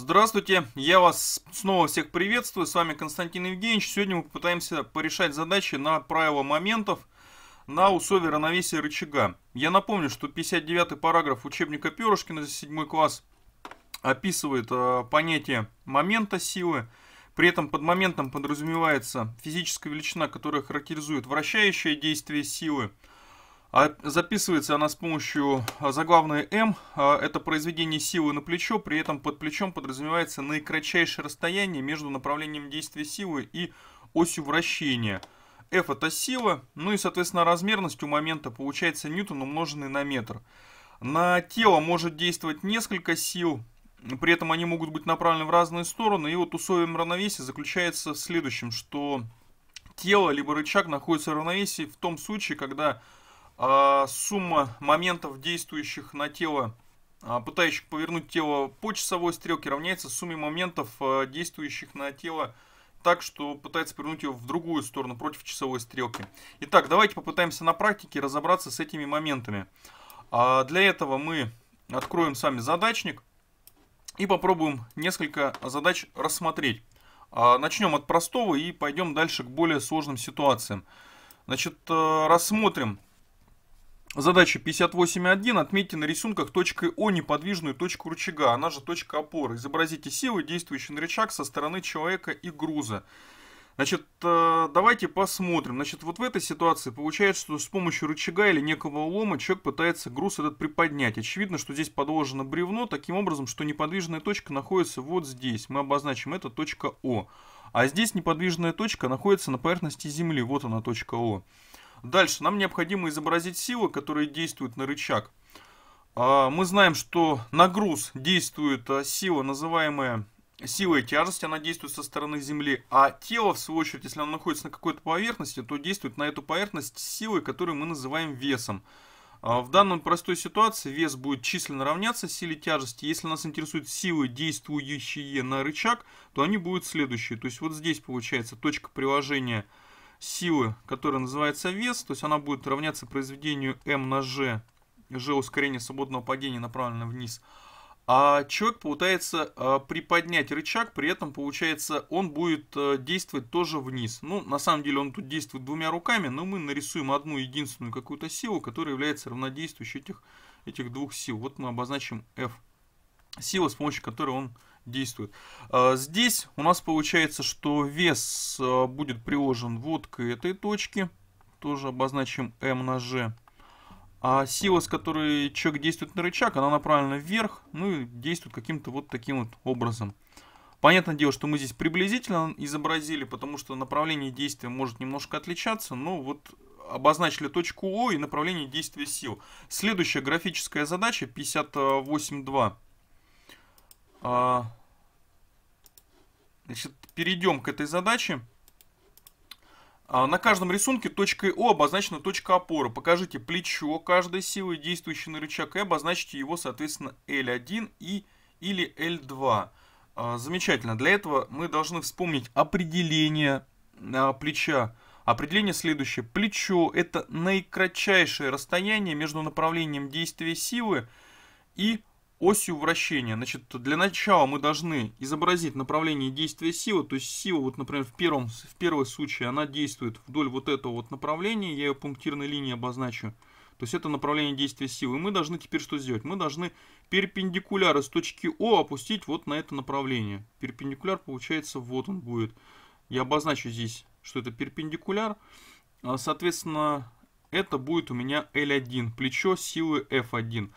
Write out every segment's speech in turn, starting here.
Здравствуйте, я вас снова всех приветствую, с вами Константин Евгеньевич. Сегодня мы попытаемся порешать задачи на правила моментов на условии равновесия рычага. Я напомню, что 59-й параграф учебника Перышкина за 7 класс описывает э, понятие момента силы. При этом под моментом подразумевается физическая величина, которая характеризует вращающее действие силы – а записывается она с помощью а, заглавной М. А, это произведение силы на плечо, при этом под плечом подразумевается наикратчайшее расстояние между направлением действия силы и осью вращения. F это сила, ну и, соответственно, размерность у момента получается ньютон, умноженный на метр. На тело может действовать несколько сил, при этом они могут быть направлены в разные стороны. И вот условием равновесия заключается в следующем, что тело либо рычаг находится в равновесии в том случае, когда а, сумма моментов, действующих на тело, а, пытающих повернуть тело по часовой стрелке, равняется сумме моментов, а, действующих на тело так, что пытается повернуть его в другую сторону, против часовой стрелки. Итак, давайте попытаемся на практике разобраться с этими моментами. Для этого мы откроем сами задачник и попробуем несколько задач рассмотреть. Начнем от простого и пойдем дальше к более сложным ситуациям. Значит, э, рассмотрим Задача 58.1. Отметьте на рисунках точкой О неподвижную точку рычага, она же точка опоры. Изобразите силы, действующий на рычаг со стороны человека и груза. Значит, э, давайте посмотрим. Значит, вот в этой ситуации получается, что с помощью рычага или некого улома человек пытается груз этот приподнять. Очевидно, что здесь подложено бревно таким образом, что неподвижная точка находится вот здесь. Мы обозначим это точка О. А здесь неподвижная точка находится на поверхности Земли. Вот она, точка О. Дальше нам необходимо изобразить силы, которые действуют на рычаг. А, мы знаем, что на груз действует а, сила, называемая силой тяжести, она действует со стороны Земли, а тело, в свою очередь, если оно находится на какой-то поверхности, то действует на эту поверхность силой, которую мы называем весом. А, в данной простой ситуации вес будет численно равняться силе тяжести. Если нас интересуют силы, действующие на рычаг, то они будут следующие. То есть вот здесь получается точка приложения – силы, которая называется вес, то есть она будет равняться произведению m на g, g ускорение свободного падения направлено вниз, а человек получается э, приподнять рычаг, при этом получается он будет э, действовать тоже вниз. Ну, на самом деле он тут действует двумя руками, но мы нарисуем одну единственную какую-то силу, которая является равнодействующей этих, этих двух сил. Вот мы обозначим F. Сила, с помощью которой он действует. А, здесь у нас получается, что вес а, будет приложен вот к этой точке. Тоже обозначим М на G. А сила, с которой человек действует на рычаг, она направлена вверх, ну и действует каким-то вот таким вот образом. Понятное дело, что мы здесь приблизительно изобразили, потому что направление действия может немножко отличаться, но вот обозначили точку О и направление действия сил. Следующая графическая задача 58.2. Значит, перейдем к этой задаче. А, на каждом рисунке точкой О обозначена точка опоры. Покажите плечо каждой силы, действующей на рычаг, и «Э», обозначите его, соответственно, L1 и, или L2. А, замечательно. Для этого мы должны вспомнить определение а, плеча. Определение следующее. Плечо – это наикратчайшее расстояние между направлением действия силы и осью вращения. Значит, для начала мы должны изобразить направление действия силы. То есть сила, вот, например, в первом в первом случае она действует вдоль вот этого вот направления. Я ее пунктирной линией обозначу. То есть это направление действия силы. И мы должны теперь что сделать? Мы должны перпендикуляр из точки О опустить вот на это направление. Перпендикуляр получается вот он будет. Я обозначу здесь, что это перпендикуляр. А, соответственно, это будет у меня L1, плечо силы F1.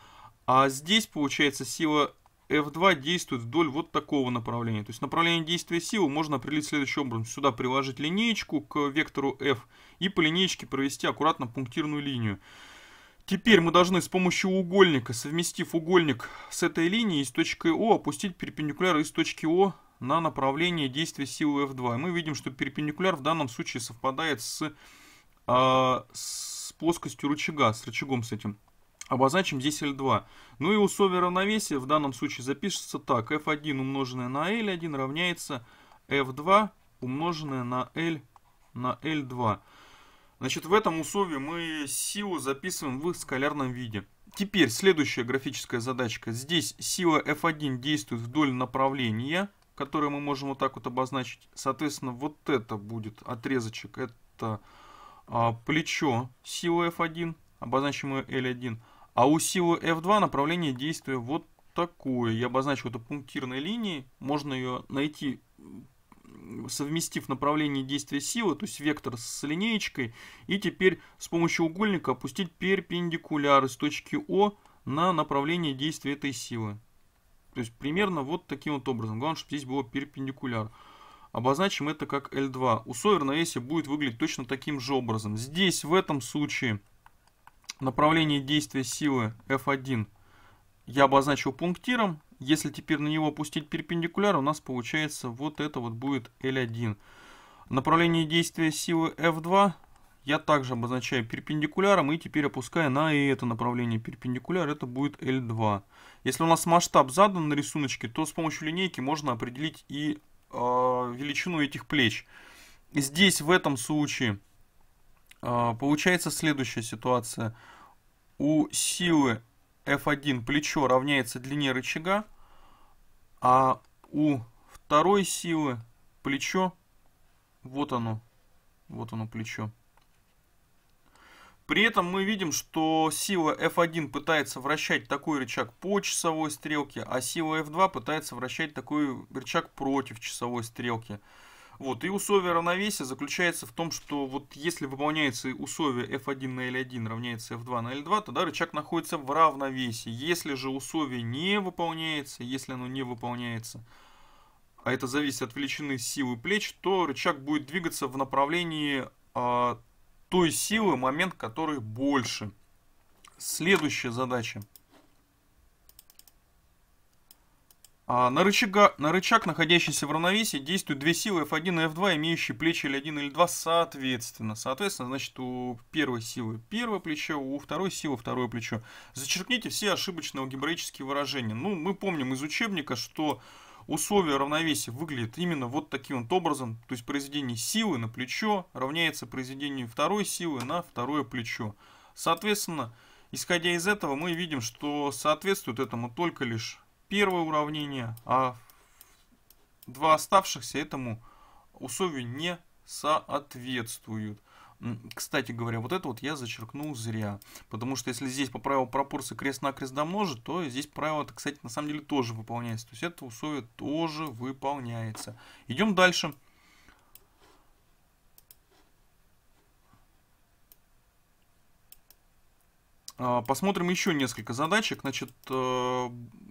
А здесь, получается, сила F2 действует вдоль вот такого направления. То есть направление действия силы можно определить следующим образом. Сюда приложить линеечку к вектору F и по линеечке провести аккуратно пунктирную линию. Теперь мы должны с помощью угольника, совместив угольник с этой линией с точкой О, опустить перпендикуляр из точки О на направление действия силы F2. И мы видим, что перпендикуляр в данном случае совпадает с, э, с плоскостью рычага, с рычагом с этим. Обозначим здесь L2. Ну и условие равновесия в данном случае запишется так. F1 умноженное на L1 равняется F2 умноженное на L на L2. Значит, в этом условии мы силу записываем в скалярном виде. Теперь следующая графическая задачка. Здесь сила F1 действует вдоль направления, которое мы можем вот так вот обозначить. Соответственно, вот это будет отрезочек. Это а, плечо силы F1, обозначим обозначимое L1. А у силы F2 направление действия вот такое. Я обозначу это пунктирной линией. Можно ее найти, совместив направление действия силы, то есть вектор с линеечкой. И теперь с помощью угольника опустить перпендикуляр из точки О на направление действия этой силы. То есть примерно вот таким вот образом. Главное, чтобы здесь было перпендикуляр. Обозначим это как L2. У Сойер на S будет выглядеть точно таким же образом. Здесь в этом случае Направление действия силы F1 я обозначил пунктиром. Если теперь на него опустить перпендикуляр, у нас получается вот это вот будет L1. Направление действия силы F2 я также обозначаю перпендикуляром и теперь опуская на это направление перпендикуляр, это будет L2. Если у нас масштаб задан на рисуночке, то с помощью линейки можно определить и э, величину этих плеч. Здесь в этом случае а, получается следующая ситуация. У силы F1 плечо равняется длине рычага, а у второй силы плечо, вот оно, вот оно плечо. При этом мы видим, что сила F1 пытается вращать такой рычаг по часовой стрелке, а сила F2 пытается вращать такой рычаг против часовой стрелки. Вот, и условие равновесия заключается в том, что вот если выполняется условие F1 на L1 равняется F2 на L2, тогда рычаг находится в равновесии. Если же условие не выполняется, если оно не выполняется, а это зависит от величины силы плеч, то рычаг будет двигаться в направлении э, той силы, момент которой больше. Следующая задача – А, на, рычага, на рычаг, находящийся в равновесии, действуют две силы F1 и F2, имеющие плечи L1 и L2 соответственно. Соответственно, значит, у первой силы первое плечо, у второй силы второе плечо. Зачеркните все ошибочные алгебраические выражения. Ну, мы помним из учебника, что условие равновесия выглядит именно вот таким вот образом. То есть произведение силы на плечо равняется произведению второй силы на второе плечо. Соответственно, исходя из этого, мы видим, что соответствует этому только лишь первое уравнение, а два оставшихся этому условию не соответствуют. Кстати говоря, вот это вот я зачеркнул зря. Потому что если здесь по правилу пропорции крест-накрест домножить, то здесь правило, кстати, на самом деле тоже выполняется. То есть это условие тоже выполняется. Идем дальше. Дальше. А, посмотрим еще несколько задачек, значит, э,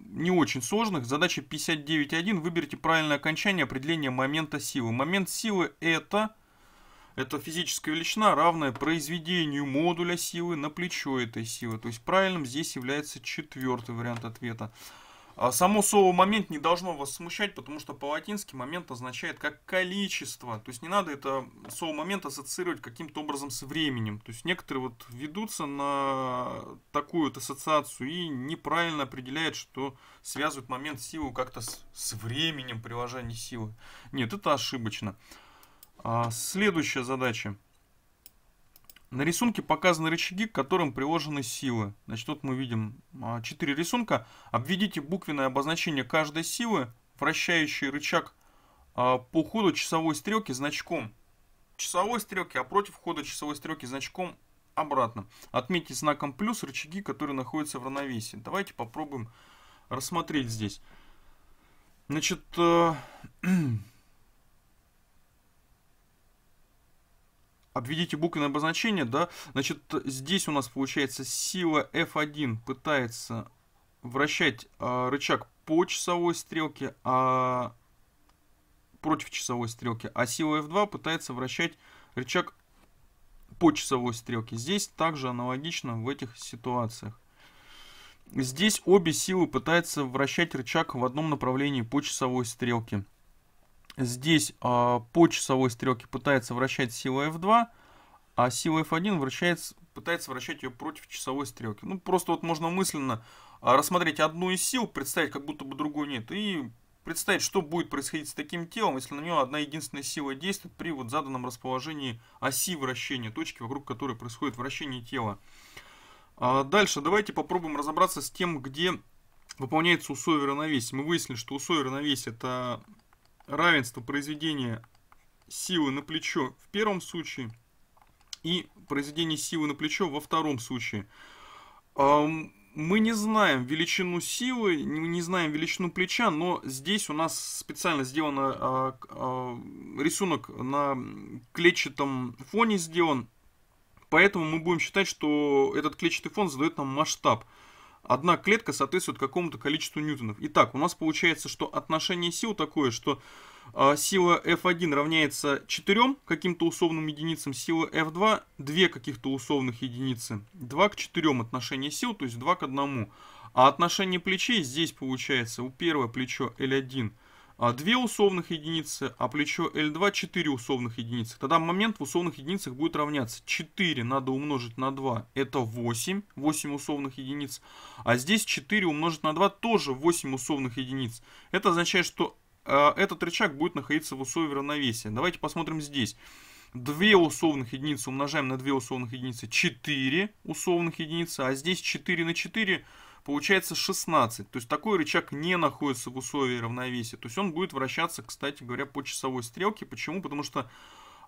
не очень сложных. Задача 59.1. Выберите правильное окончание определения момента силы. Момент силы это, это физическая величина, равная произведению модуля силы на плечо этой силы. То есть правильным здесь является четвертый вариант ответа. А само слово «момент» не должно вас смущать, потому что по-латински «момент» означает как количество. То есть не надо это слово «момент» ассоциировать каким-то образом с временем. То есть некоторые вот ведутся на такую вот ассоциацию и неправильно определяют, что связывают момент силы как-то с, с временем приложения силы. Нет, это ошибочно. А следующая задача – на рисунке показаны рычаги, к которым приложены силы. Значит, тут мы видим 4 а, рисунка. Обведите буквенное обозначение каждой силы, вращающий рычаг а, по ходу часовой стрелки значком часовой стрелки, а против хода часовой стрелки значком обратно. Отметьте знаком плюс рычаги, которые находятся в равновесии. Давайте попробуем рассмотреть здесь. Значит, э, обведите буквы на обозначение, да, значит, здесь у нас получается сила F1 пытается вращать э, рычаг по часовой стрелке, а против часовой стрелки, а сила F2 пытается вращать рычаг по часовой стрелке. Здесь также аналогично в этих ситуациях. Здесь обе силы пытаются вращать рычаг в одном направлении по часовой стрелке здесь а, по часовой стрелке пытается вращать силу F2, а сила F1 вращается, пытается вращать ее против часовой стрелки. Ну, просто вот можно мысленно а, рассмотреть одну из сил, представить, как будто бы другой нет, и представить, что будет происходить с таким телом, если на него одна единственная сила действует при вот заданном расположении оси вращения, точки, вокруг которой происходит вращение тела. А дальше давайте попробуем разобраться с тем, где выполняется усой равновесия. Мы выяснили, что усой равновесия это равенство произведения силы на плечо в первом случае и произведение силы на плечо во втором случае. Мы не знаем величину силы, мы не знаем величину плеча, но здесь у нас специально сделан а, а, рисунок на клетчатом фоне сделан, поэтому мы будем считать, что этот клетчатый фон задает нам масштаб одна клетка соответствует какому-то количеству ньютонов. Итак, у нас получается, что отношение сил такое, что э, сила F1 равняется 4 каким-то условным единицам, сила F2 2 каких-то условных единицы. 2 к 4 отношение сил, то есть 2 к 1. А отношение плечей здесь получается, у первого плечо L1 – 2 а условных единицы, а плечо L2 4 условных единицы. Тогда момент в условных единицах будет равняться 4 надо умножить на 2, это 8, 8 условных единиц. А здесь 4 умножить на 2 тоже 8 условных единиц. Это означает, что э, этот рычаг будет находиться в условии равновесия. Давайте посмотрим здесь. 2 условных единицы умножаем на 2 условных единицы, 4 условных единицы, а здесь 4 на 4 – получается 16. То есть такой рычаг не находится в условии равновесия. То есть он будет вращаться, кстати говоря, по часовой стрелке. Почему? Потому что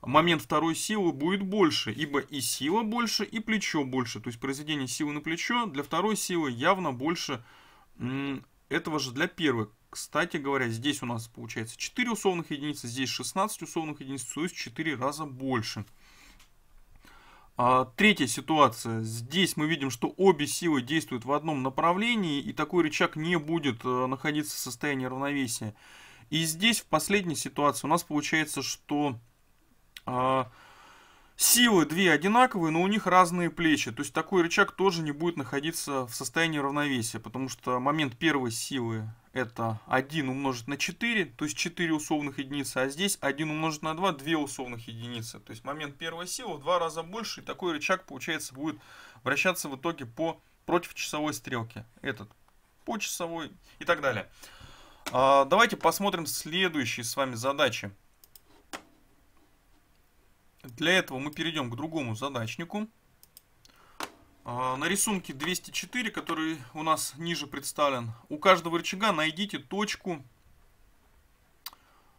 момент второй силы будет больше, ибо и сила больше, и плечо больше. То есть произведение силы на плечо для второй силы явно больше этого же для первой. Кстати говоря, здесь у нас получается 4 условных единицы, здесь 16 условных единиц, то есть 4 раза больше. А, третья ситуация. Здесь мы видим, что обе силы действуют в одном направлении, и такой рычаг не будет э, находиться в состоянии равновесия. И здесь, в последней ситуации, у нас получается, что а, силы две одинаковые, но у них разные плечи. То есть такой рычаг тоже не будет находиться в состоянии равновесия, потому что момент первой силы это 1 умножить на 4, то есть 4 условных единицы, а здесь 1 умножить на 2, 2 условных единицы. То есть момент первой силы в два раза больше, и такой рычаг, получается, будет вращаться в итоге по против часовой стрелки. Этот по часовой и так далее. А, давайте посмотрим следующие с вами задачи. Для этого мы перейдем к другому задачнику. А, на рисунке 204, который у нас ниже представлен, у каждого рычага найдите точку,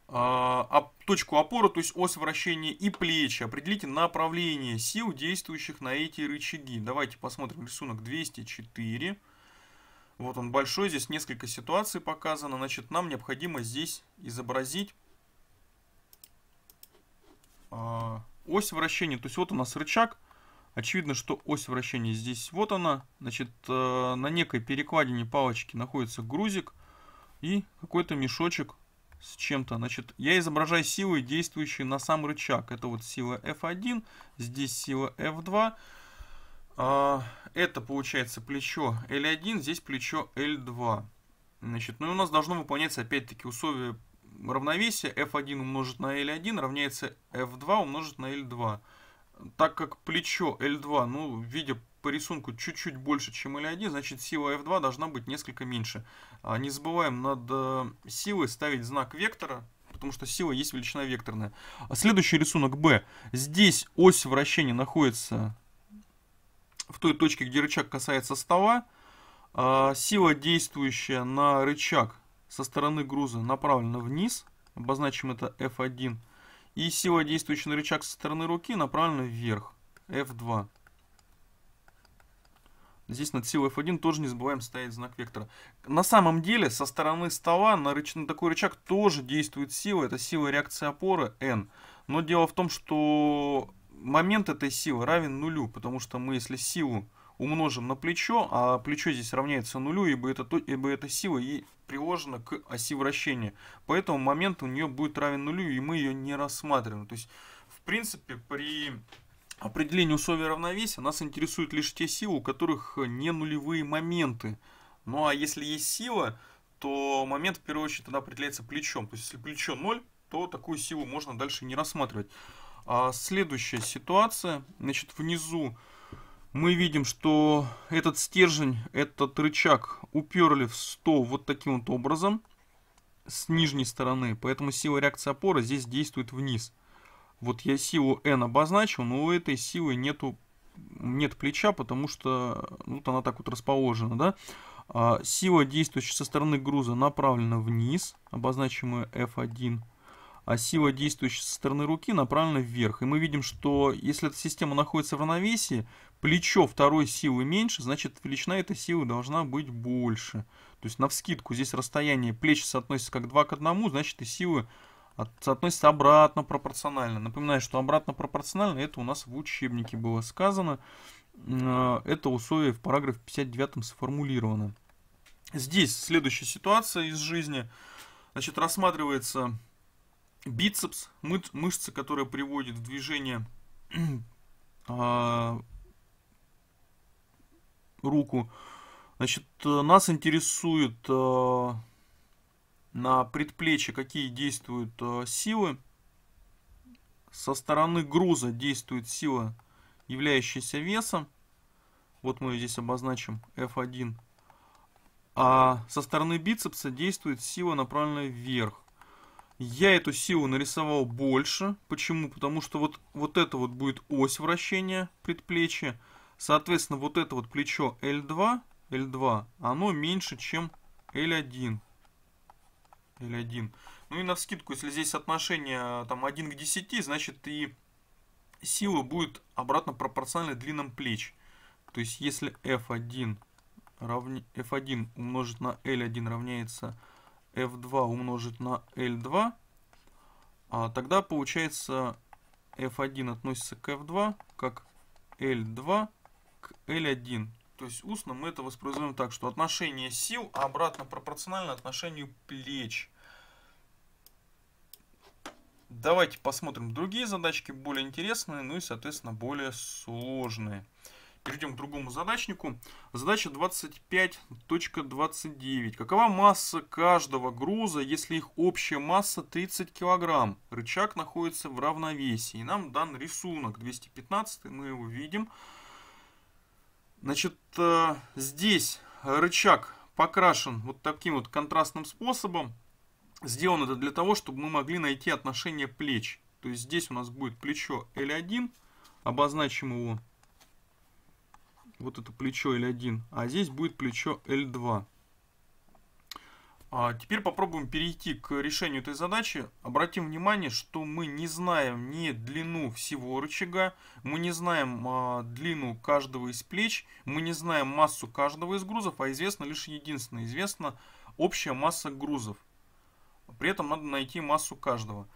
а, точку опоры, то есть ось вращения и плечи. Определите направление сил, действующих на эти рычаги. Давайте посмотрим рисунок 204. Вот он большой, здесь несколько ситуаций показано. Значит, нам необходимо здесь изобразить а, ось вращения. То есть вот у нас рычаг Очевидно, что ось вращения здесь вот она. Значит, э, на некой перекладине палочки находится грузик и какой-то мешочек с чем-то. Значит, я изображаю силы, действующие на сам рычаг. Это вот сила F1, здесь сила F2. А, это получается плечо L1, здесь плечо L2. Значит, ну и у нас должно выполняться опять-таки условие равновесия. F1 умножить на L1 равняется F2 умножить на L2. Так как плечо L2, ну, видя по рисунку чуть-чуть больше, чем L1, значит сила F2 должна быть несколько меньше. А, не забываем надо э, силой ставить знак вектора, потому что сила есть величина векторная. А следующий рисунок B. Здесь ось вращения находится в той точке, где рычаг касается стола. А, сила, действующая на рычаг со стороны груза, направлена вниз. Обозначим это F1. И сила, действующая на рычаг со стороны руки, направлена вверх. F2. Здесь над силой F1 тоже не забываем ставить знак вектора. На самом деле, со стороны стола на, рыч... на такой рычаг тоже действует сила. Это сила реакции опоры N. Но дело в том, что момент этой силы равен нулю. Потому что мы, если силу умножим на плечо, а плечо здесь равняется нулю, ибо, это, ибо эта сила и приложена к оси вращения. Поэтому момент у нее будет равен нулю, и мы ее не рассматриваем. То есть, в принципе, при определении условий равновесия нас интересуют лишь те силы, у которых не нулевые моменты. Ну а если есть сила, то момент в первую очередь тогда определяется плечом. То есть, если плечо 0, то такую силу можно дальше не рассматривать. А следующая ситуация, значит, внизу мы видим, что этот стержень, этот рычаг уперли в 100 вот таким вот образом с нижней стороны. Поэтому сила реакции опоры здесь действует вниз. Вот я силу N обозначил, но у этой силы нету, нет плеча, потому что ну, вот она так вот расположена. Да? А, сила, действующая со стороны груза, направлена вниз, обозначимая F1 а сила, действующая со стороны руки, направлена вверх. И мы видим, что если эта система находится в равновесии, плечо второй силы меньше, значит величина этой силы должна быть больше. То есть на вскидку здесь расстояние плеч соотносится как 2 к 1, значит и силы соотносятся обратно пропорционально. Напоминаю, что обратно пропорционально это у нас в учебнике было сказано. Э, это условие в параграфе 59 сформулировано. Здесь следующая ситуация из жизни. Значит, рассматривается бицепс, мышца, которая приводит в движение а, руку. Значит, э, нас интересует э, на предплечье, какие действуют э, силы. Со стороны груза действует сила, являющаяся весом. Вот мы ее здесь обозначим F1. А со стороны бицепса действует сила, направленная вверх. Я эту силу нарисовал больше. Почему? Потому что вот, вот это вот будет ось вращения предплечья. Соответственно, вот это вот плечо L2, L2, оно меньше, чем L1. L1. Ну и на вскидку, если здесь отношение э, там 1 к 10, значит и сила будет обратно пропорциональна длинам плеч. То есть если F1, равни... F1 умножить на L1 равняется F2 умножить на L2, а тогда получается F1 относится к F2 как L2 к L1. То есть устно мы это воспроизводим так, что отношение сил а обратно пропорционально отношению плеч. Давайте посмотрим другие задачки, более интересные, ну и, соответственно, более сложные. Перейдем к другому задачнику. Задача 25.29. Какова масса каждого груза, если их общая масса 30 кг? Рычаг находится в равновесии. нам дан рисунок 215, мы его видим. Значит, э, здесь рычаг покрашен вот таким вот контрастным способом. Сделано это для того, чтобы мы могли найти отношение плеч. То есть здесь у нас будет плечо L1, обозначим его, вот это плечо L1, а здесь будет плечо L2. А теперь попробуем перейти к решению этой задачи. Обратим внимание, что мы не знаем ни длину всего рычага, мы не знаем а, длину каждого из плеч, мы не знаем массу каждого из грузов, а известно лишь единственное, известна общая масса грузов. При этом надо найти массу каждого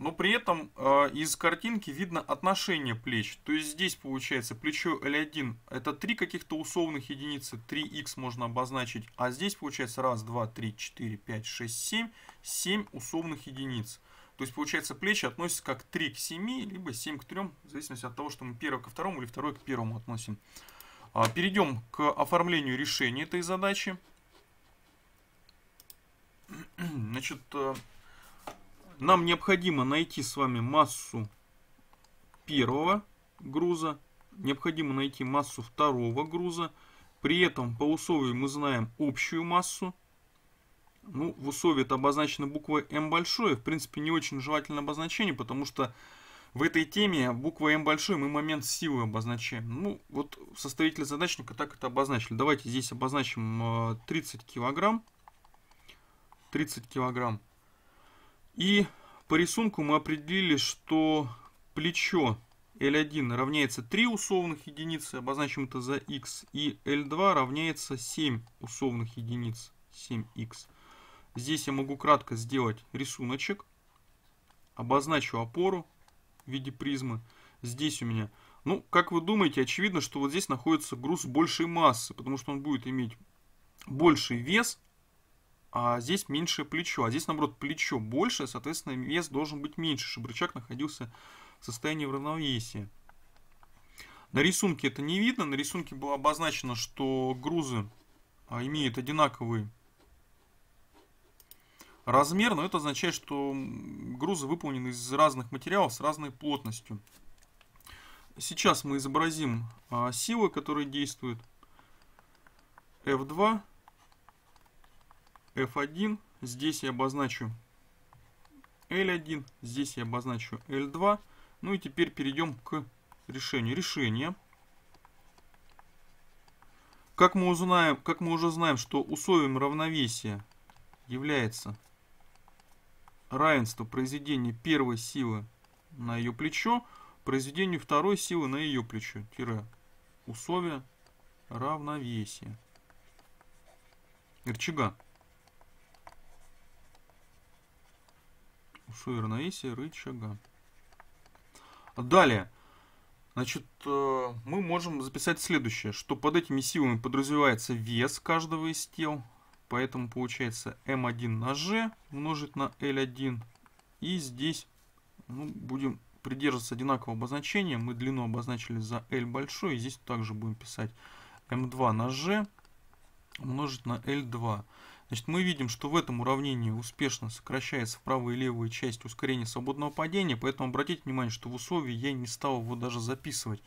но при этом э, из картинки видно отношение плеч. То есть здесь получается плечо L1 это три каких-то условных единицы, 3x можно обозначить, а здесь получается 1, 2, 3, 4, 5, 6, 7, 7 условных единиц. То есть получается плечи относятся как 3 к 7, либо 7 к 3, в зависимости от того, что мы первое ко второму или второе к первому относим. А, перейдем к оформлению решения этой задачи. Значит, э, нам необходимо найти с вами массу первого груза. Необходимо найти массу второго груза. При этом по условию мы знаем общую массу. Ну, в условии это обозначено буквой М большое. В принципе, не очень желательное обозначение, потому что в этой теме буква М большой мы момент силы обозначаем. Ну, вот составители задачника так это обозначили. Давайте здесь обозначим 30 э, килограмм. 30 килограмм. И по рисунку мы определили, что плечо L1 равняется 3 условных единицы, обозначим это за x, и L2 равняется 7 условных единиц, 7x. Здесь я могу кратко сделать рисуночек, обозначу опору в виде призмы. Здесь у меня, ну, как вы думаете, очевидно, что вот здесь находится груз большей массы, потому что он будет иметь больший вес, а здесь меньше плечо, а здесь, наоборот, плечо больше, соответственно, вес должен быть меньше, чтобы рычаг находился в состоянии в равновесии. На рисунке это не видно, на рисунке было обозначено, что грузы а, имеют одинаковый размер, но это означает, что грузы выполнены из разных материалов с разной плотностью. Сейчас мы изобразим а, силы, которые действуют. F2 F1, здесь я обозначу L1, здесь я обозначу L2. Ну и теперь перейдем к решению. Решение. Как мы, узнаем, как мы уже знаем, что условием равновесия является равенство произведения первой силы на ее плечо, произведению второй силы на ее плечо, тире условие равновесия. Рычага. У Шуэр рычага. Далее. Значит, э, мы можем записать следующее, что под этими силами подразумевается вес каждого из тел. Поэтому получается m1 на g умножить на l1. И здесь ну, будем придерживаться одинакового обозначения. Мы длину обозначили за l большой. И здесь также будем писать m2 на g умножить на l2. Значит, мы видим, что в этом уравнении успешно сокращается правая и левая часть ускорения свободного падения, поэтому обратите внимание, что в условии я не стал его даже записывать.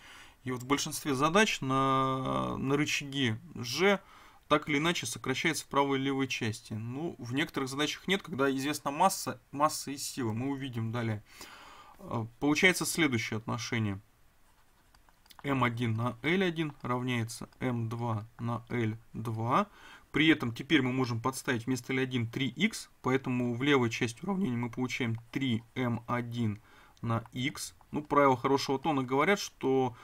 И вот в большинстве задач на, на рычаге G так или иначе сокращается в правой и левой части. Ну, в некоторых задачах нет, когда известна масса, масса и сила. Мы увидим далее. А, получается следующее отношение. m1 на l1 равняется m2 на l2 при этом теперь мы можем подставить вместо L1 3x, поэтому в левой части уравнения мы получаем 3m1 эм на x. Ну, правила хорошего тона говорят, что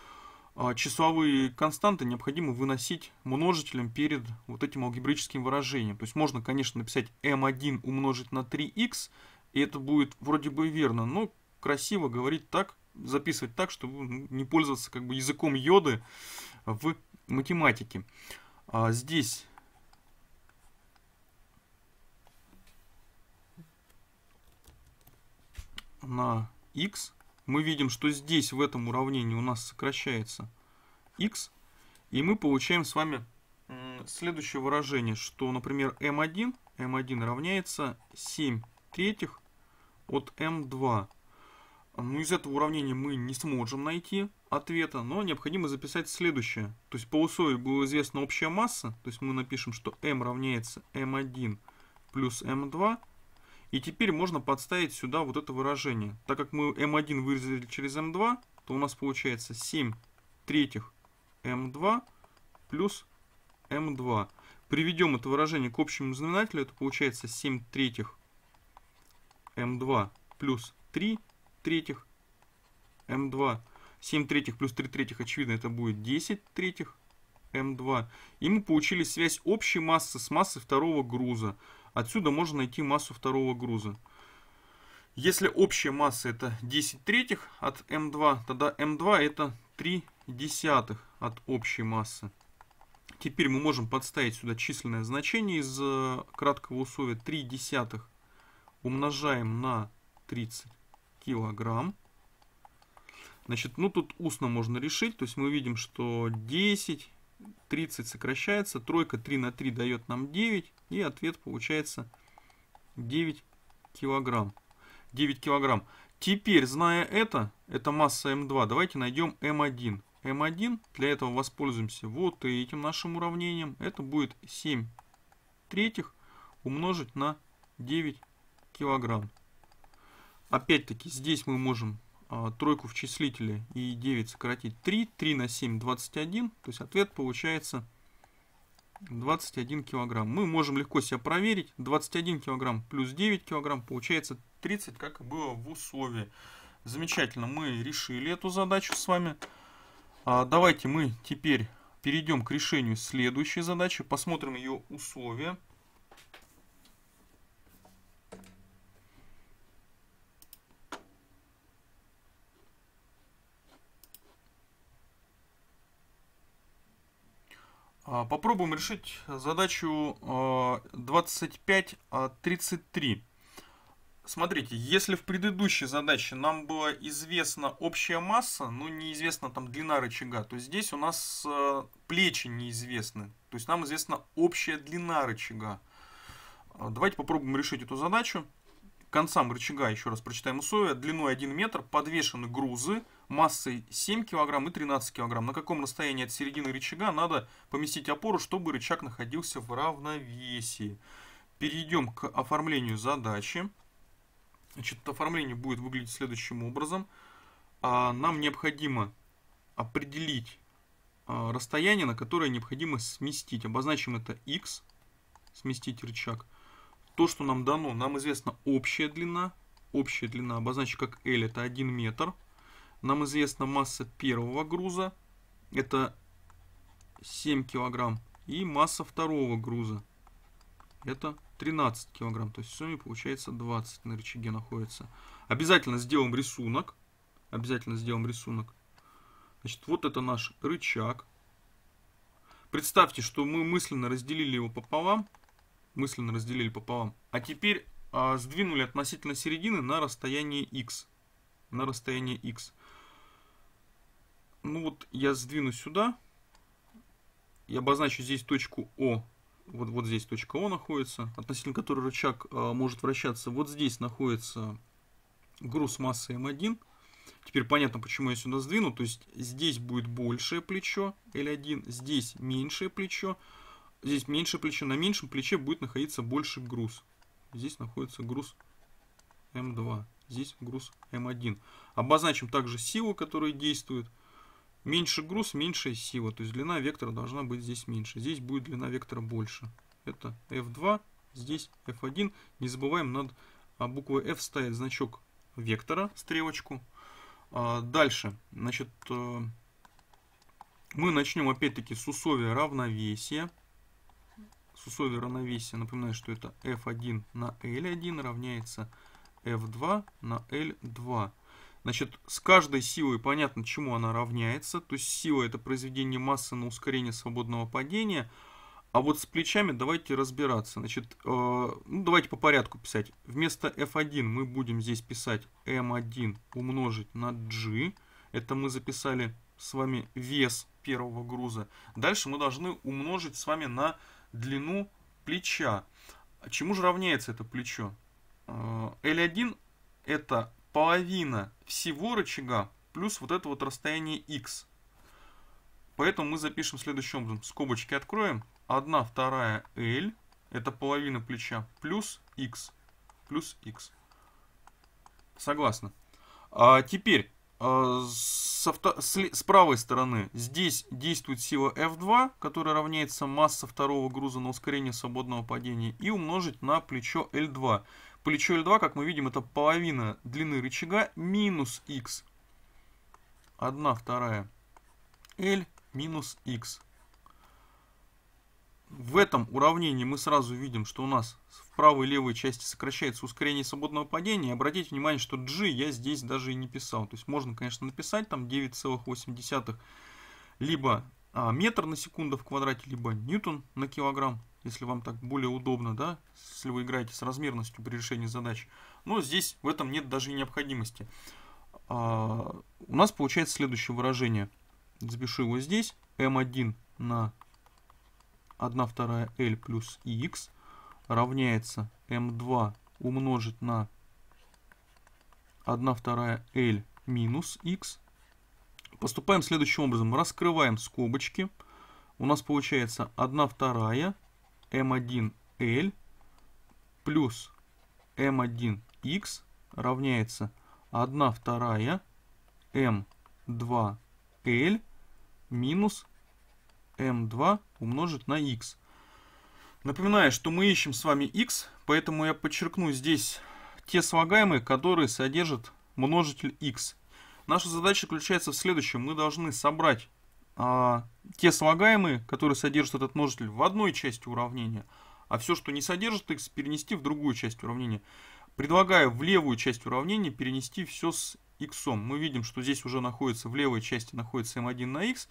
а, числовые константы необходимо выносить множителем перед вот этим алгебрическим выражением. То есть можно, конечно, написать m1 эм умножить на 3x, и это будет вроде бы верно, но красиво говорить так, записывать так, чтобы ну, не пользоваться как бы языком йоды в математике. А здесь на x, мы видим, что здесь в этом уравнении у нас сокращается x, и мы получаем с вами следующее выражение, что, например, m1, m1 равняется 7 третьих от m2. Ну, из этого уравнения мы не сможем найти ответа, но необходимо записать следующее. То есть по условию была известна общая масса, то есть мы напишем, что m равняется m1 плюс m2, и теперь можно подставить сюда вот это выражение. Так как мы m1 эм выразили через m2, эм то у нас получается 7 третьих m2 эм плюс m2. Приведем это выражение к общему знаменателю. Это получается 7 третьих m2 плюс 3 третьих m2. 7 третьих плюс 3 третьих, очевидно, это будет 10 третьих m2. И мы получили связь общей массы с массой второго груза. Отсюда можно найти массу второго груза. Если общая масса это 10 третьих от М2, тогда М2 это 3 десятых от общей массы. Теперь мы можем подставить сюда численное значение из э, краткого условия 3 десятых умножаем на 30 килограмм. Значит, ну тут устно можно решить. То есть мы видим, что 10 30 сокращается, тройка 3 на 3 дает нам 9, и ответ получается 9 килограмм. 9 килограмм. Теперь, зная это, это масса М2, давайте найдем М1. М1, для этого воспользуемся вот этим нашим уравнением. Это будет 7 третьих умножить на 9 килограмм. Опять-таки, здесь мы можем а, тройку в числителе и 9 сократить 3. 3 на 7 21. То есть ответ получается 21 килограмм. Мы можем легко себя проверить. 21 килограмм плюс 9 килограмм получается 30, как и было в условии. Замечательно, мы решили эту задачу с вами. А давайте мы теперь перейдем к решению следующей задачи. Посмотрим ее условия. А, попробуем решить задачу 25.33. А, а, Смотрите, если в предыдущей задаче нам была известна общая масса, но ну, неизвестна там длина рычага, то здесь у нас плечи неизвестны. То есть нам известна общая длина рычага. Давайте попробуем решить эту задачу концам рычага, еще раз прочитаем условия, длиной 1 метр, подвешены грузы массой 7 кг и 13 кг. На каком расстоянии от середины рычага надо поместить опору, чтобы рычаг находился в равновесии. Перейдем к оформлению задачи. Значит, оформление будет выглядеть следующим образом. А, нам необходимо определить а, расстояние, на которое необходимо сместить. Обозначим это x, сместить рычаг – то, что нам дано, нам известна общая длина. Общая длина обозначена как L, это 1 метр. Нам известна масса первого груза, это 7 килограмм. И масса второго груза, это 13 килограмм. То есть в сумме получается 20 на рычаге находится. Обязательно сделаем рисунок. Обязательно сделаем рисунок. Значит, вот это наш рычаг. Представьте, что мы мысленно разделили его пополам мысленно разделили пополам. А теперь а, сдвинули относительно середины на расстояние x. На расстояние x. Ну вот я сдвину сюда. И обозначу здесь точку О. Вот, вот здесь точка О находится, относительно которой рычаг а, может вращаться. Вот здесь находится груз массы М1. Теперь понятно, почему я сюда сдвину. То есть здесь будет большее плечо L1, здесь меньшее плечо. Здесь меньше плечо. На меньшем плече будет находиться больше груз. Здесь находится груз М2. Здесь груз М1. Обозначим также силу, которая действует. Меньше груз, меньшая сила. То есть длина вектора должна быть здесь меньше. Здесь будет длина вектора больше. Это F2, здесь F1. Не забываем, над а, буквой F ставить значок вектора, стрелочку. А, дальше, значит, э, мы начнем опять-таки с условия равновесия с условием равновесия, напоминаю, что это F1 на L1 равняется F2 на L2. Значит, с каждой силой понятно, чему она равняется. То есть сила это произведение массы на ускорение свободного падения. А вот с плечами давайте разбираться. Значит, э, ну, давайте по порядку писать. Вместо F1 мы будем здесь писать M1 умножить на G. Это мы записали с вами вес первого груза. Дальше мы должны умножить с вами на длину плеча. Чему же равняется это плечо? Э, L1 это половина всего рычага плюс вот это вот расстояние x. Поэтому мы запишем следующим образом. Скобочки откроем. 1 вторая L, это половина плеча, плюс x, плюс x. Согласна. А теперь со, э, с, с правой стороны здесь действует сила F2, которая равняется масса второго груза на ускорение свободного падения, и умножить на плечо L2. Плечо L2, как мы видим, это половина длины рычага минус x. 1 вторая L минус x. В этом уравнении мы сразу видим, что у нас в правой и левой части сокращается ускорение свободного падения. И обратите внимание, что G я здесь даже и не писал. То есть можно, конечно, написать там 9,8 либо а, метр на секунду в квадрате, либо ньютон на килограмм, если вам так более удобно, да, если вы играете с размерностью при решении задач. Но здесь в этом нет даже и необходимости. А, у нас получается следующее выражение. Запишу его здесь. m1 на 1 вторая L плюс X равняется m 2 умножить на 1 вторая L минус X. Поступаем следующим образом. Раскрываем скобочки. У нас получается 1 вторая m 1 L плюс m 1 X равняется 1 вторая m 2 L минус m2 умножить на x. Напоминаю, что мы ищем с вами x, поэтому я подчеркну здесь те слагаемые, которые содержат множитель x. Наша задача заключается в следующем. Мы должны собрать а, те слагаемые, которые содержат этот множитель, в одной части уравнения, а все, что не содержит x, перенести в другую часть уравнения. Предлагаю в левую часть уравнения перенести все с x. Мы видим, что здесь уже находится в левой части находится m1 на x,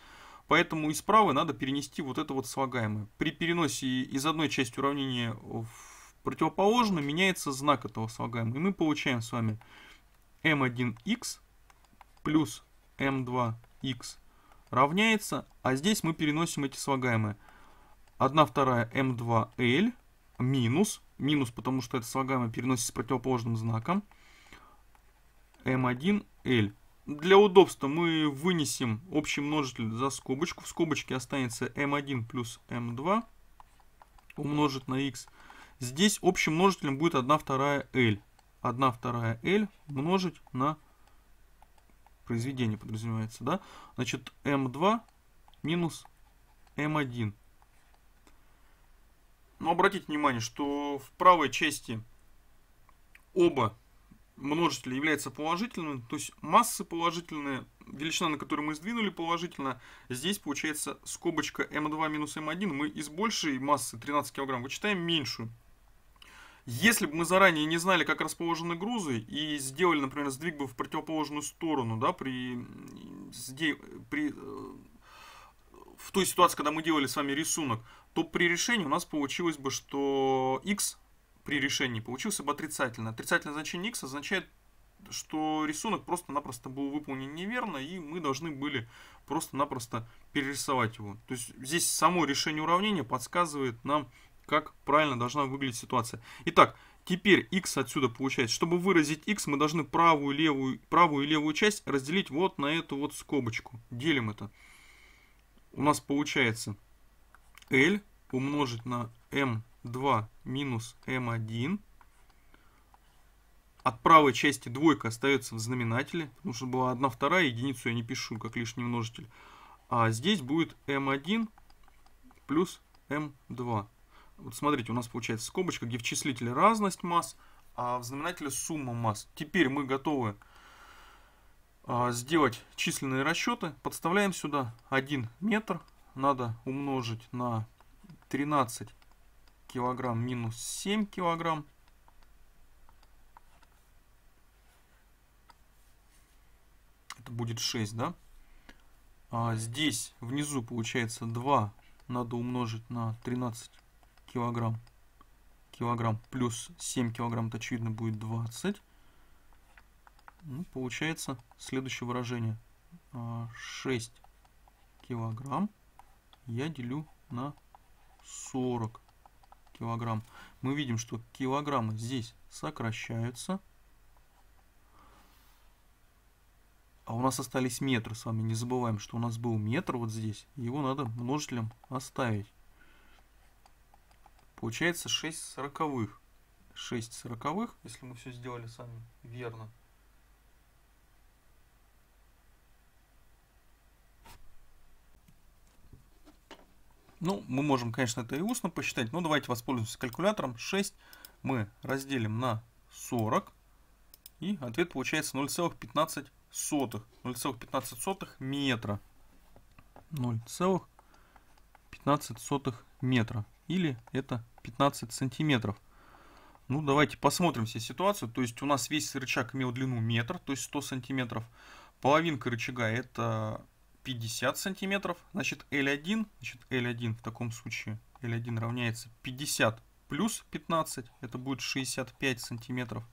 Поэтому из правой надо перенести вот это вот слагаемое. При переносе из одной части уравнения в противоположную меняется знак этого слагаемого. И мы получаем с вами m1x плюс m2x равняется, а здесь мы переносим эти слагаемые. 1 вторая m2l минус, минус, потому что это слагаемое переносится с противоположным знаком, m1l для удобства мы вынесем общий множитель за скобочку. В скобочке останется m1 плюс m2 умножить на x. Здесь общим множителем будет 1 вторая L. 1 вторая L умножить на произведение подразумевается, да? Значит, m2 минус m1. Но обратите внимание, что в правой части оба множителя является положительным, то есть массы положительные, величина, на которую мы сдвинули положительно, здесь получается скобочка m2 минус m1, мы из большей массы 13 кг вычитаем меньшую. Если бы мы заранее не знали, как расположены грузы, и сделали, например, сдвиг бы в противоположную сторону, да, при, при э, в той ситуации, когда мы делали с вами рисунок, то при решении у нас получилось бы, что x при решении получился бы отрицательно. Отрицательное значение x означает, что рисунок просто-напросто был выполнен неверно, и мы должны были просто-напросто перерисовать его. То есть здесь само решение уравнения подсказывает нам, как правильно должна выглядеть ситуация. Итак, теперь x отсюда получается. Чтобы выразить x, мы должны правую, левую, правую и левую часть разделить вот на эту вот скобочку. Делим это. У нас получается L умножить на m 2 минус m1. От правой части двойка остается в знаменателе, потому что была 1 вторая, единицу я не пишу, как лишний множитель. А здесь будет m1 плюс m2. Вот смотрите, у нас получается скобочка, где в числителе разность масс, а в знаменателе сумма масс. Теперь мы готовы а, сделать численные расчеты. Подставляем сюда 1 метр. Надо умножить на 13 килограмм минус 7 килограмм. Это будет 6, да? А здесь внизу получается 2 надо умножить на 13 килограмм. Килограмм плюс 7 килограмм, это очевидно будет 20. Ну, получается следующее выражение. 6 а, килограмм я делю на 40 килограмм, мы видим, что килограммы здесь сокращаются. А у нас остались метры с вами. Не забываем, что у нас был метр вот здесь. Его надо множителем оставить. Получается 6 сороковых. 6 сороковых, если мы все сделали сами верно. Ну, мы можем, конечно, это и устно посчитать, но давайте воспользуемся калькулятором. 6 мы разделим на 40. И ответ получается 0,15. 0,15 метра. 0,15 метра. Или это 15 сантиметров. Ну, давайте посмотрим все ситуацию. То есть у нас весь рычаг имел длину метр, то есть 100 сантиметров. Половинка рычага это 50 сантиметров. Значит, L1, значит, L1 в таком случае, L1 равняется 50 плюс 15, это будет 65 сантиметров.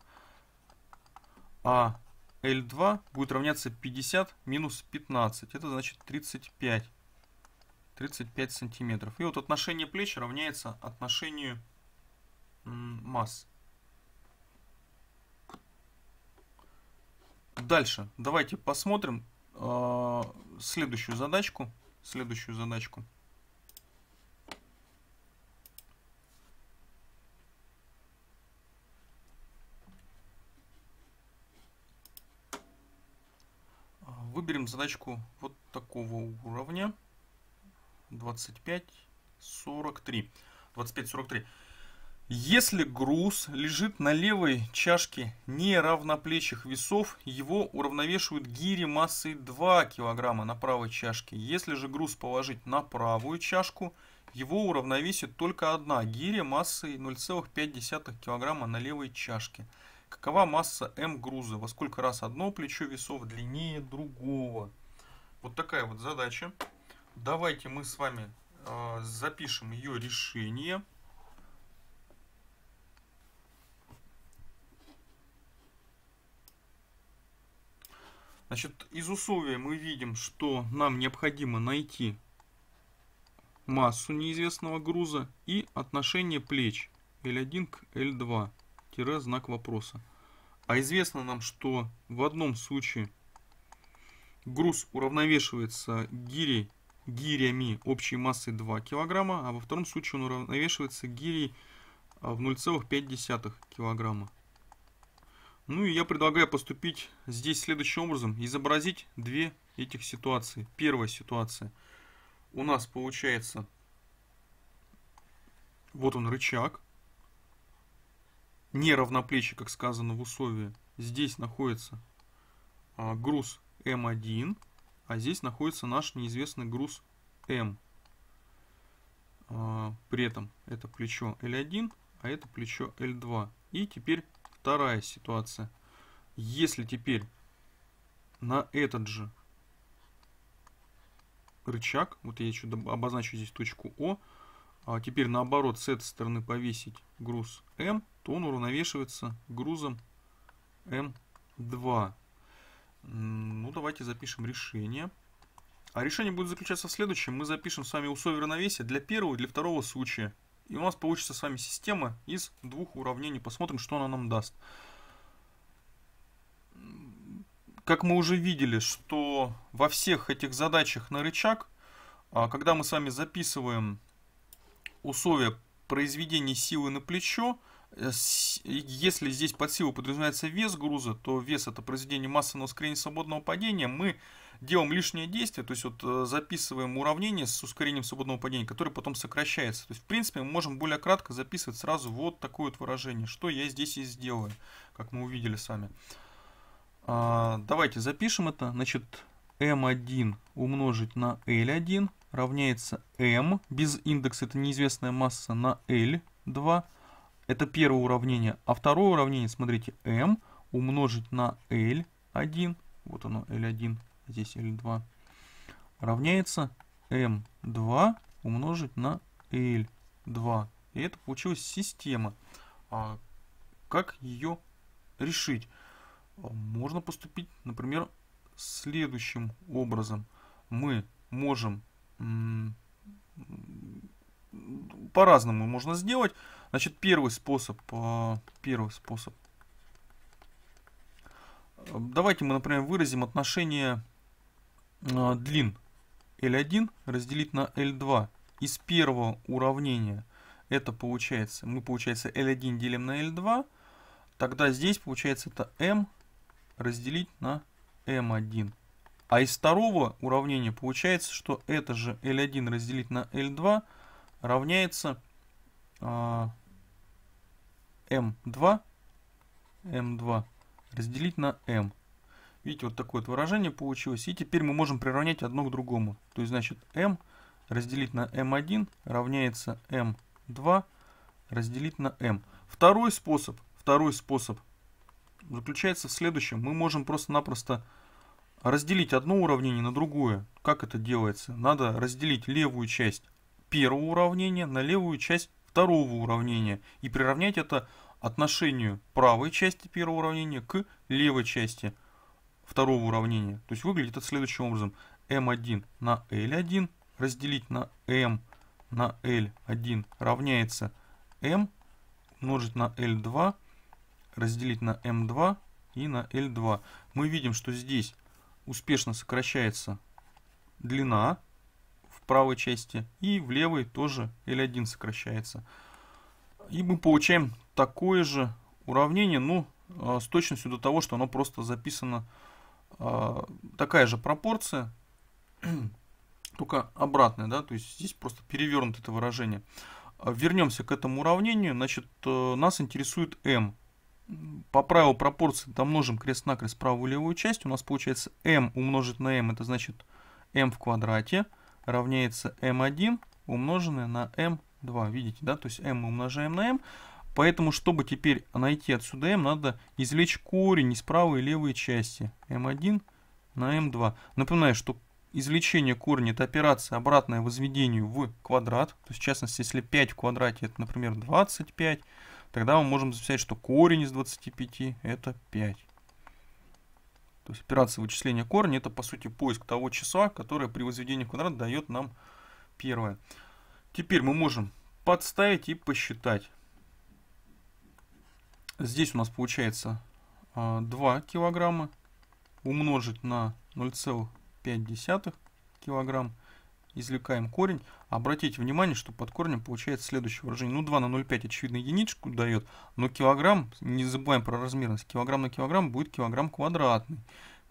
А L2 будет равняться 50 минус 15, это значит 35. 35 сантиметров. И вот отношение плеч равняется отношению масс. Дальше давайте посмотрим, а, следующую задачку. Следующую задачку. Выберем задачку вот такого уровня. 25, 43. 25, 43. Если груз лежит на левой чашке неравноплечих весов, его уравновешивают гири массой 2 кг на правой чашке. Если же груз положить на правую чашку, его уравновесит только одна гиря массой 0,5 кг на левой чашке. Какова масса М груза? Во сколько раз одно плечо весов длиннее другого? Вот такая вот задача. Давайте мы с вами э, запишем ее решение. Значит, из условия мы видим, что нам необходимо найти массу неизвестного груза и отношение плеч L1 к L2, тире знак вопроса. А известно нам, что в одном случае груз уравновешивается гирей, гирями общей массой 2 кг, а во втором случае он уравновешивается гирей а, в 0,5 килограмма. Ну и я предлагаю поступить здесь следующим образом. Изобразить две этих ситуации. Первая ситуация. У нас получается... Вот он рычаг. Не равноплечие, как сказано в условии. Здесь находится а, груз М1. А здесь находится наш неизвестный груз М. А, при этом это плечо L1, а это плечо L2. И теперь Вторая ситуация. Если теперь на этот же рычаг, вот я еще обозначу здесь точку О, а теперь наоборот с этой стороны повесить груз М, то он уравновешивается грузом М2. Ну, давайте запишем решение. А решение будет заключаться в следующем. Мы запишем с вами условия равновесия для первого и для второго случая. И у нас получится с вами система из двух уравнений. Посмотрим, что она нам даст. Как мы уже видели, что во всех этих задачах на рычаг, а, когда мы с вами записываем условия произведения силы на плечо, Э, если здесь под силу подразумевается вес груза, то вес это произведение массы на ускорение свободного падения. Мы делаем лишнее действие, то есть вот э, записываем уравнение с ускорением свободного падения, которое потом сокращается. То есть, в принципе, мы можем более кратко записывать сразу вот такое вот выражение, что я здесь и сделаю, как мы увидели сами. А, давайте запишем это. Значит, m1 умножить на l1 равняется m, без индекса это неизвестная масса, на l2 это первое уравнение. А второе уравнение, смотрите, m умножить на L1, вот оно L1, здесь L2, равняется m2 умножить на L2. И это получилась система. А как ее решить? А можно поступить, например, следующим образом. Мы можем по-разному можно сделать. Значит, первый способ, а, первый способ. Э, давайте мы, например, выразим отношение а, длин L1 разделить на L2 из первого уравнения. Это получается, мы получается L1 делим на L2, тогда здесь получается это M разделить на M1. А из второго уравнения получается, что это же L1 разделить на L2 равняется а, m2, m2 разделить на m. Видите, вот такое вот выражение получилось. И теперь мы можем приравнять одно к другому. То есть, значит, m разделить на m1 равняется m2 разделить на m. Второй способ, второй способ заключается в следующем. Мы можем просто-напросто разделить одно уравнение на другое. Как это делается? Надо разделить левую часть первого уравнения на левую часть второго уравнения и приравнять это отношению правой части первого уравнения к левой части второго уравнения. То есть выглядит это следующим образом. m1 на l1 разделить на m на L1 равняется M умножить на L2, разделить на M2 и на L2. Мы видим, что здесь успешно сокращается длина в правой части и в левой тоже L1 сокращается. И мы получаем такое же уравнение, ну, а, с точностью до того, что оно просто записано а, такая же пропорция, только обратная, да, то есть здесь просто перевернуто это выражение. А, вернемся к этому уравнению, значит, э, нас интересует m. По правилу пропорции домножим крест-накрест правую и левую часть, у нас получается m умножить на m, это значит m в квадрате, равняется m1 умноженное на m2. Видите, да? То есть m мы умножаем на m. Поэтому, чтобы теперь найти отсюда m, надо извлечь корень из правой и левой части. m1 на m2. Напоминаю, что извлечение корня – это операция обратная возведению в квадрат. То есть, в частности, если 5 в квадрате – это, например, 25, тогда мы можем записать, что корень из 25 – это 5. То есть операция вычисления корня это по сути поиск того числа, которое при возведении в квадрат дает нам первое. Теперь мы можем подставить и посчитать. Здесь у нас получается 2 а, килограмма умножить на 0,5 килограмм извлекаем корень. Обратите внимание, что под корнем получается следующее выражение. Ну, 2 на 0,5 очевидно единичку дает, но килограмм, не забываем про размерность, килограмм на килограмм будет килограмм квадратный.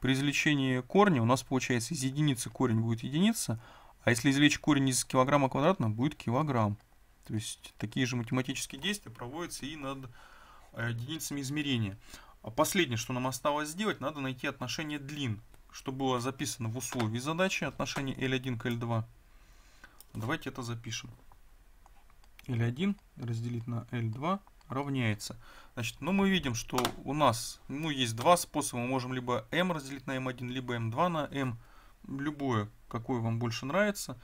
При извлечении корня у нас получается из единицы корень будет единица, а если извлечь корень из килограмма квадратного, будет килограмм. То есть такие же математические действия проводятся и над э, единицами измерения. А последнее, что нам осталось сделать, надо найти отношение длин что было записано в условии задачи отношение L1 к L2. Давайте это запишем. L1 разделить на L2 равняется. Значит, ну мы видим, что у нас ну, есть два способа. Мы можем либо m разделить на m1, либо m2 на m. Любое, какое вам больше нравится.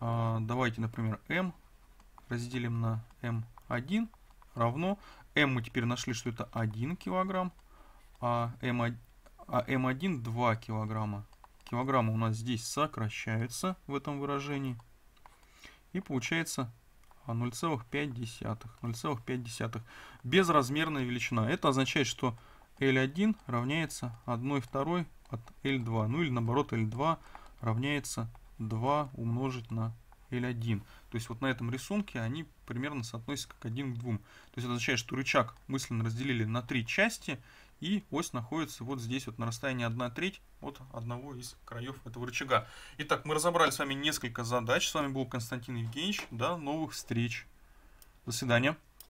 А, давайте, например, m разделим на m1 равно. m мы теперь нашли, что это 1 килограмм, а m1 а М1 2 килограмма. Килограммы у нас здесь сокращаются в этом выражении. И получается 0,5. А, 0,5. Безразмерная величина. Это означает, что L1 равняется 1 второй от L2. Ну или наоборот, L2 равняется 2 умножить на L1. То есть вот на этом рисунке они примерно соотносятся как 1 к 2. То есть это означает, что рычаг мысленно разделили на три части, и ось находится вот здесь вот на расстоянии 1 треть от одного из краев этого рычага. Итак, мы разобрали с вами несколько задач. С вами был Константин Евгеньевич. До новых встреч. До свидания.